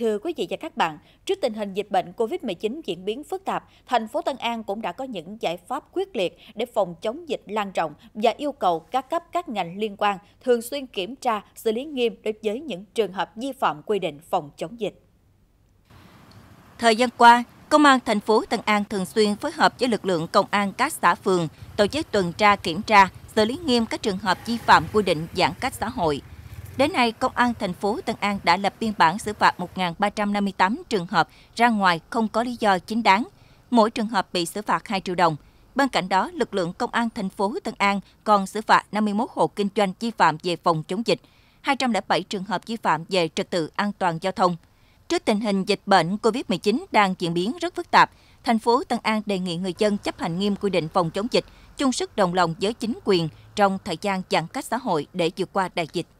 Thưa quý vị và các bạn, trước tình hình dịch bệnh COVID-19 diễn biến phức tạp, thành phố Tân An cũng đã có những giải pháp quyết liệt để phòng chống dịch lan rộng và yêu cầu các cấp các ngành liên quan thường xuyên kiểm tra, xử lý nghiêm đối với những trường hợp vi phạm quy định phòng chống dịch. Thời gian qua, Công an thành phố Tân An thường xuyên phối hợp với lực lượng công an các xã phường tổ chức tuần tra kiểm tra, xử lý nghiêm các trường hợp vi phạm quy định giãn cách xã hội, Đến nay, Công an thành phố Tân An đã lập biên bản xử phạt 1.358 trường hợp ra ngoài không có lý do chính đáng. Mỗi trường hợp bị xử phạt 2 triệu đồng. Bên cạnh đó, lực lượng Công an thành phố Tân An còn xử phạt 51 hộ kinh doanh vi phạm về phòng chống dịch, 207 trường hợp vi phạm về trật tự an toàn giao thông. Trước tình hình dịch bệnh COVID-19 đang diễn biến rất phức tạp, thành phố Tân An đề nghị người dân chấp hành nghiêm quy định phòng chống dịch, chung sức đồng lòng với chính quyền trong thời gian giãn cách xã hội để vượt qua đại dịch.